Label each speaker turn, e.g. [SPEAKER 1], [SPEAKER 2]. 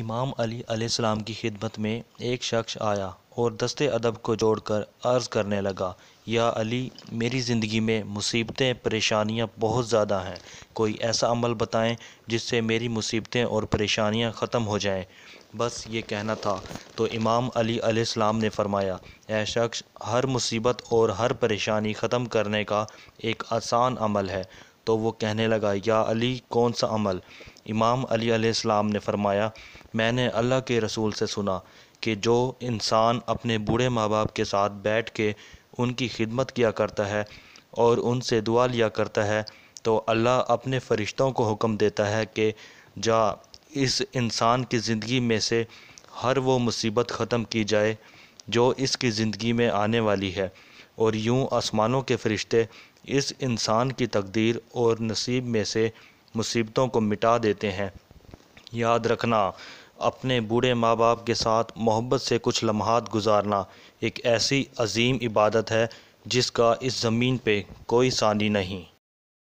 [SPEAKER 1] इमाम अली अलैहिस्सलाम की खिदमत में एक शख्स आया और दस्ते अदब को जोड़कर अर्ज़ करने लगा या अली मेरी ज़िंदगी में मुसीबतें परेशानियां बहुत ज़्यादा हैं कोई ऐसा अमल बताएं जिससे मेरी मुसीबतें और परेशानियां ख़त्म हो जाएं बस ये कहना था तो इमाम अली अलैहिस्सलाम ने फरमाया यह शख्स हर मुसीबत और हर परेशानी ख़त्म करने का एक आसान अमल है तो वो कहने लगा या अली कौन सा अमल इमाम अली सलाम ने फरमाया मैंने अल्लाह के रसूल से सुना कि जो इंसान अपने बूढ़े माँ बाप के साथ बैठ के उनकी खिदमत किया करता है और उनसे दुआ लिया करता है तो अल्लाह अपने फ़रिश्तों को हुक्म देता है कि जा इस इंसान की ज़िंदगी में से हर वो मुसीबत ख़त्म की जाए जो इसकी ज़िंदगी में आने वाली है और यूं आसमानों के फरिश्ते इस इंसान की तकदीर और नसीब में से मुसीबतों को मिटा देते हैं याद रखना अपने बूढ़े माँ बाप के साथ मोहब्बत से कुछ लम्हात गुजारना एक ऐसी अजीम इबादत है जिसका इस ज़मीन पे कोई सानी नहीं